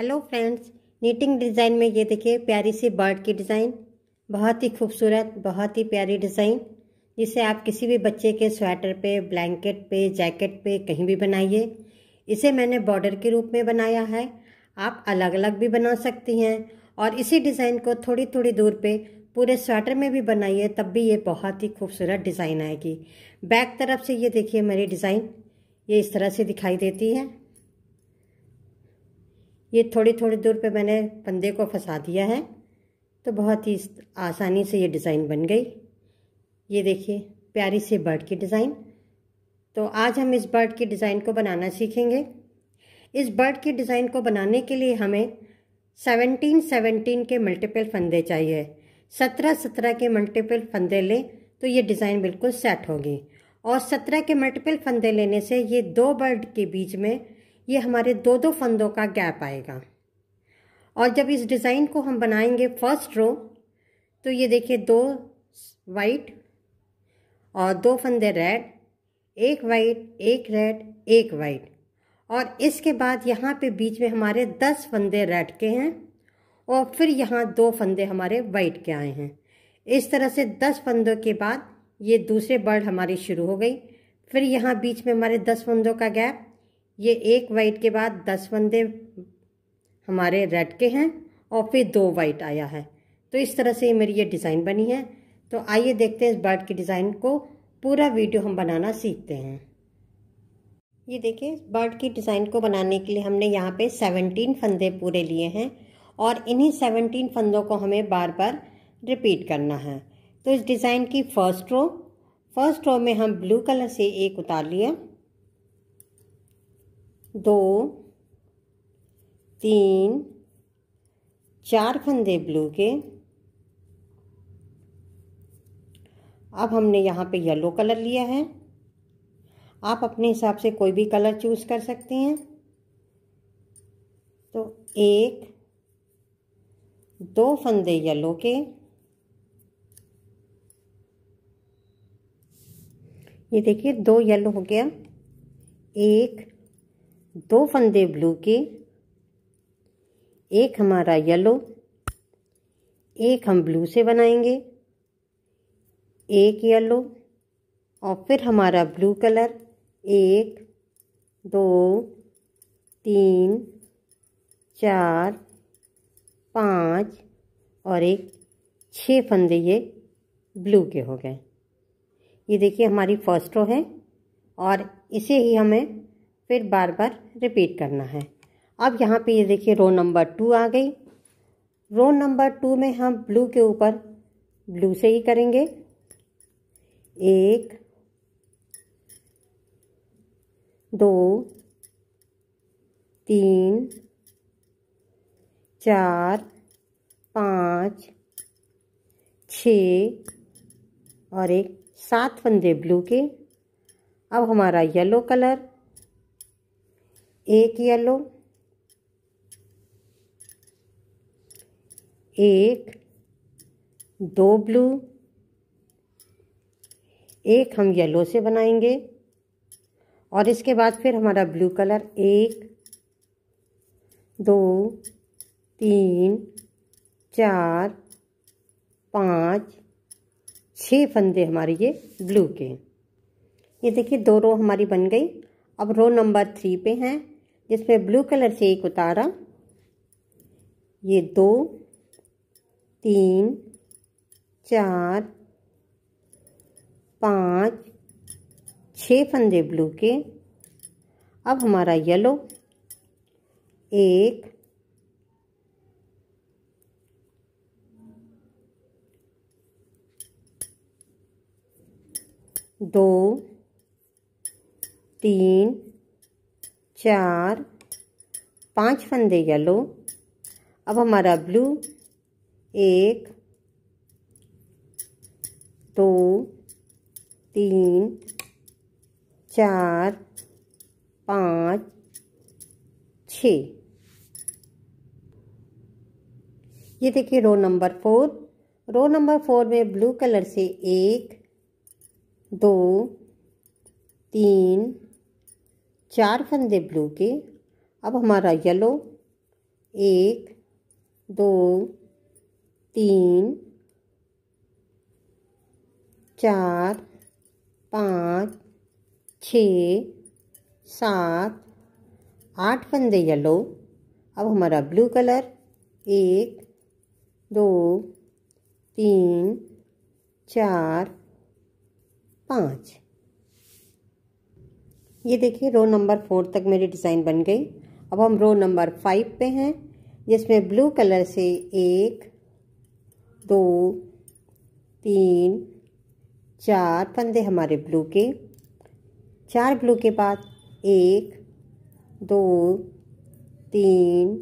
hello friends knitting design में ये देखिए प्यारी सी बर्ड की डिज़ाइन बहुत ही खूबसूरत बहुत ही प्यारी डिज़ाइन जिसे आप किसी भी बच्चे के स्वेटर पे ब्लैंकेट पे जैकेट पे कहीं भी बनाइए इसे मैंने बॉर्डर के रूप में बनाया है आप अलग अलग भी बना सकती हैं और इसी डिज़ाइन को थोड़ी थोड़ी दूर पर पूरे स्वेटर में भी बनाइए तब भी ये बहुत ही खूबसूरत डिज़ाइन आएगी बैक तरफ से ये देखिए मेरी डिज़ाइन ये इस तरह से दिखाई देती है ये थोड़ी थोड़ी दूर पे मैंने फंदे को फंसा दिया है तो बहुत ही आसानी से ये डिज़ाइन बन गई ये देखिए प्यारी सी बर्ड की डिज़ाइन तो आज हम इस बर्ड की डिज़ाइन को बनाना सीखेंगे इस बर्ड की डिज़ाइन को बनाने के लिए हमें सेवनटीन सेवनटीन के मल्टीपल फंदे चाहिए सत्रह सत्रह के मल्टीपल फंदे लें तो ये डिज़ाइन बिल्कुल सेट होगी और सत्रह के मल्टीपल फंदे लेने से ये दो बर्ड के बीच में ये हमारे दो दो फंदों का गैप आएगा और जब इस डिज़ाइन को हम बनाएंगे फर्स्ट रो तो ये देखिए दो वाइट और दो फंदे रेड एक वाइट एक रेड एक वाइट और इसके बाद यहाँ पे बीच में हमारे दस फंदे रेड के हैं और फिर यहाँ दो फंदे हमारे वाइट के आए हैं इस तरह से दस फंदों के बाद ये दूसरे बर्ड हमारी शुरू हो गई फिर यहाँ बीच में हमारे दस फंदों का गैप ये एक वाइट के बाद दस फंदे हमारे रेड के हैं और फिर दो वाइट आया है तो इस तरह से मेरी ये डिज़ाइन बनी है तो आइए देखते हैं इस बर्ड की डिज़ाइन को पूरा वीडियो हम बनाना सीखते हैं ये देखिए बर्ड की डिज़ाइन को बनाने के लिए हमने यहाँ पे सेवनटीन फंदे पूरे लिए हैं और इन्हीं सेवनटीन फंदों को हमें बार बार रिपीट करना है तो इस डिज़ाइन की फर्स्ट रो फर्स्ट रो में हम ब्लू कलर से एक उतार लिया दो तीन चार फंदे ब्लू के अब हमने यहाँ पे येलो कलर लिया है आप अपने हिसाब से कोई भी कलर चूज़ कर सकते हैं तो एक दो फंदे येलो के ये देखिए दो येलो हो गया एक दो फंदे ब्लू के एक हमारा येलो एक हम ब्लू से बनाएंगे एक येलो और फिर हमारा ब्लू कलर एक दो तीन चार पाँच और एक छः फंदे ये ब्लू के हो गए ये देखिए हमारी फर्स्ट रो है और इसे ही हमें फिर बार बार रिपीट करना है अब यहाँ पे ये देखिए रो नंबर टू आ गई रो नंबर टू में हम ब्लू के ऊपर ब्लू से ही करेंगे एक दो तीन चार पाँच छ और एक सात फंदे ब्लू के अब हमारा येलो कलर एक येलो एक दो ब्लू एक हम येलो से बनाएंगे और इसके बाद फिर हमारा ब्लू कलर एक दो तीन चार पाँच छः फंदे हमारे ये ब्लू के ये देखिए दो रो हमारी बन गई अब रो नंबर थ्री पे हैं जिसमें ब्लू कलर से एक उतारा ये दो तीन चार पाँच छः फंदे ब्लू के अब हमारा येलो एक दो तीन चार पांच फंदे येलो अब हमारा ब्लू एक दो तीन चार पाँच छ ये देखिए row number four row number four में ब्लू कलर से एक दो तीन चार फंदे ब्लू के अब हमारा येलो एक दो तीन चार पाँच छ सात आठ फंदे येलो अब हमारा ब्लू कलर एक दो तीन चार पाँच ये देखिए रो नंबर फोर तक मेरी डिज़ाइन बन गई अब हम रो नंबर फाइव पे हैं जिसमें ब्लू कलर से एक दो तीन चार फंदे हमारे ब्लू के चार ब्लू के बाद एक दो तीन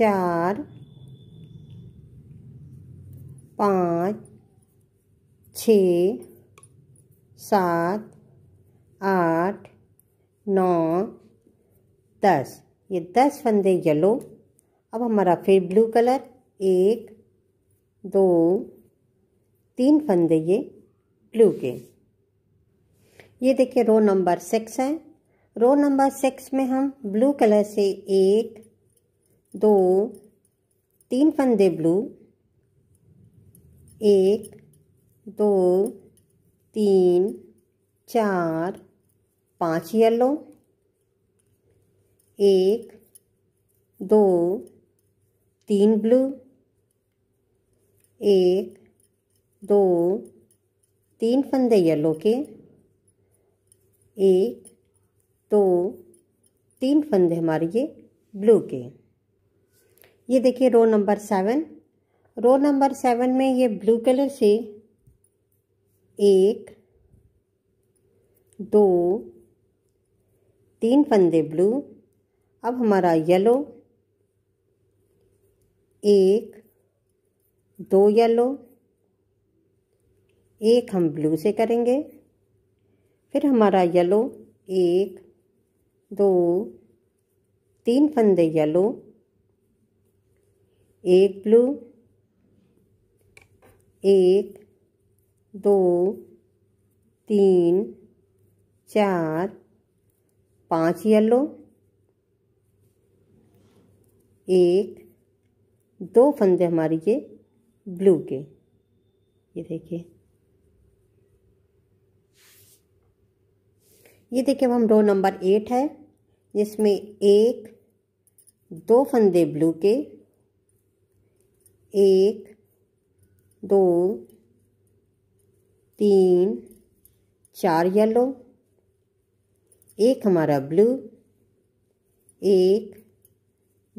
चार पाँच छ सात आठ नौ दस ये दस फंदे येलो अब हमारा फिर ब्लू कलर एक दो तीन फंदे ये ब्लू के ये देखिए रो नंबर सिक्स है रो नंबर सिक्स में हम ब्लू कलर से एक दो तीन फंदे ब्लू एक दो तीन चार पांच येलो एक दो तीन ब्लू एक दो तीन फंदे येलो के एक दो तीन फंदे हमारे ये ब्लू के ये देखिए row number seven row number seven में ये ब्लू कलर से एक दो तीन फंदे ब्लू अब हमारा येलो एक दो येलो एक हम ब्लू से करेंगे फिर हमारा येलो एक दो तीन फंदे येलो एक ब्लू एक दो तीन चार पांच येलो एक दो फंदे हमारे ये ब्लू के ये देखिए ये देखिए अब हम रो नंबर एट है जिसमें एक दो फंदे ब्लू के एक दो तीन चार येलो एक हमारा ब्लू एक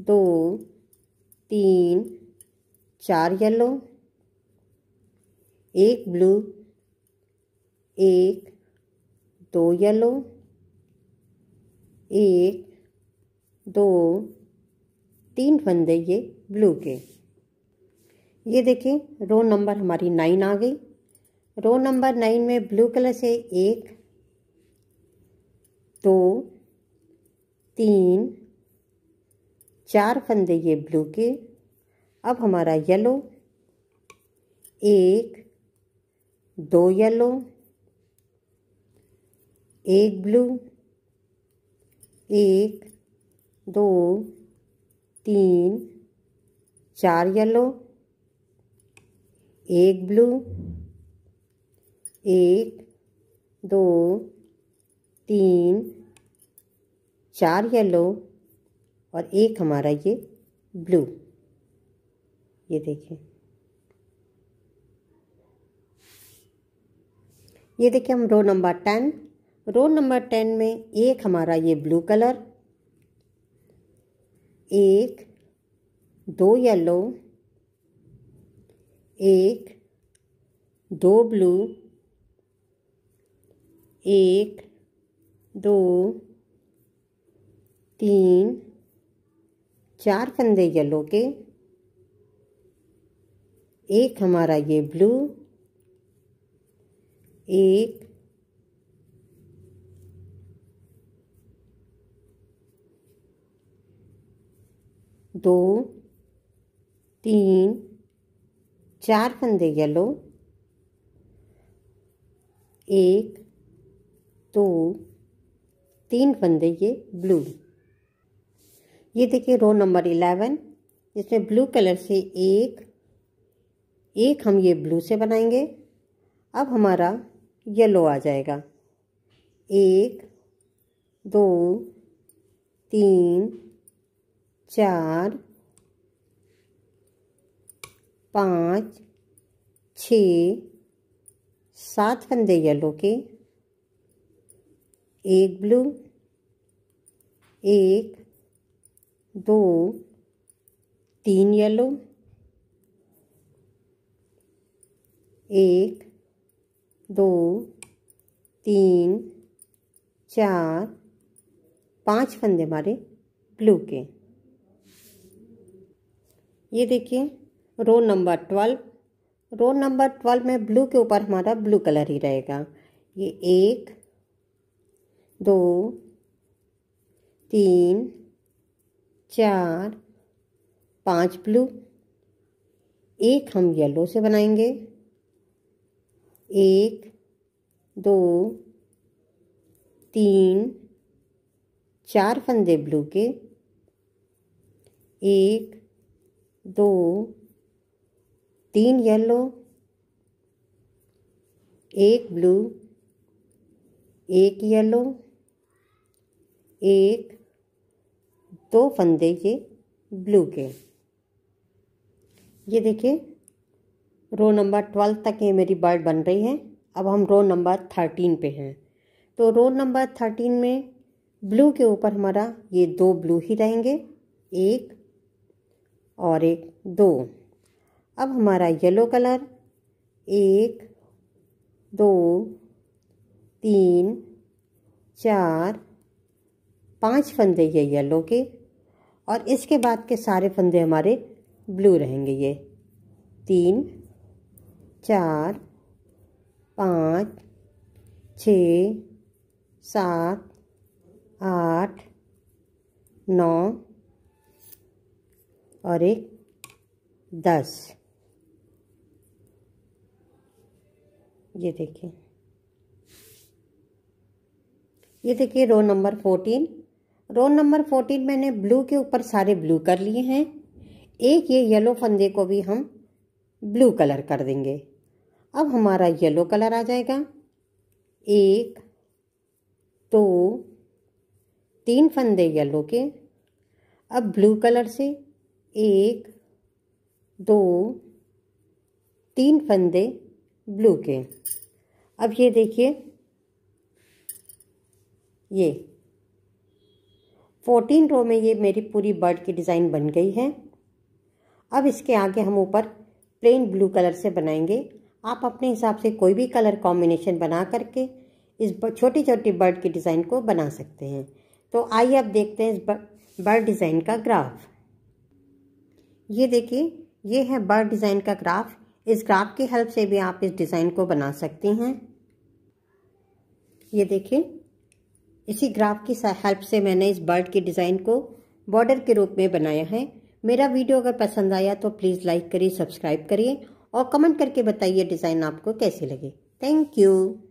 दो तीन चार येलो एक ब्लू एक दो येलो एक दो तीन फंदे ये ब्लू के ये देखें रो नंबर हमारी नाइन आ गई रो नंबर नाइन में ब्लू कलर से एक दो तीन चार फंदे ये ब्लू के अब हमारा येलो एक दो येलो एक ब्लू एक दो तीन चार येलो एक ब्लू एक दो तीन चार येलो और एक हमारा ये ब्लू ये देखिए ये देखिए हम row number ten row number ten में एक हमारा ये ब्लू कलर एक दो येलो एक दो ब्लू एक दो तीन चार फंदे येलो के एक हमारा ये ब्लू एक दो तीन चार फंदे येलो एक दो तीन बंदे ये ब्लू ये देखिए रो नंबर इलेवन इसमें ब्लू कलर से एक एक हम ये ब्लू से बनाएंगे अब हमारा येलो आ जाएगा एक दो तीन चार पाँच छ सात फंदे येलो के एक ब्लू एक दो तीन येलो एक दो तीन चार पांच फंदे हमारे ब्लू के ये देखिए row number twelve row number twelve में ब्लू के ऊपर हमारा ब्लू कलर ही रहेगा ये एक दो तीन चार पांच ब्लू एक हम येलो से बनाएंगे एक दो तीन चार फंदे ब्लू के एक दो तीन येलो एक ब्लू एक येलो एक दो फंदे ये ब्लू के ये देखिए रो नंबर ट्वेल्व तक ये मेरी बर्ड बन रही है अब हम रो नंबर थर्टीन पे हैं तो रो नंबर थर्टीन में ब्लू के ऊपर हमारा ये दो ब्लू ही रहेंगे एक और एक दो अब हमारा येलो कलर एक दो तीन चार पांच फंदे ये येलो के और इसके बाद के सारे फंदे हमारे ब्लू रहेंगे ये तीन चार पाँच छ सात आठ नौ और एक दस ये देखिए ये देखिए row number fourteen row number fourteen मैंने ब्लू के ऊपर सारे ब्लू कर लिए हैं एक ये येलो फंदे को भी हम ब्लू कलर कर देंगे अब हमारा येलो कलर आ जाएगा एक दो तीन फंदे येलो के अब ब्लू कलर से एक दो तीन फंदे ब्लू के अब ये देखिए ये फोर्टीन रो में ये मेरी पूरी बर्ड की डिज़ाइन बन गई है अब इसके आगे हम ऊपर प्लेन ब्लू कलर से बनाएंगे आप अपने हिसाब से कोई भी कलर कॉम्बिनेशन बना करके इस छोटी छोटी बर्ड की डिज़ाइन को बना सकते हैं तो आइए अब देखते हैं इस बर्ड डिज़ाइन का ग्राफ ये देखिए ये है बर्ड डिज़ाइन का ग्राफ इस ग्राफ की हेल्प से भी आप इस डिज़ाइन को बना सकती हैं ये देखिए इसी ग्राफ की हेल्प से मैंने इस बर्ड की डिज़ाइन को बॉर्डर के रूप में बनाया है मेरा वीडियो अगर पसंद आया तो प्लीज़ लाइक करिए सब्सक्राइब करिए और कमेंट करके बताइए डिज़ाइन आपको कैसे लगे थैंक यू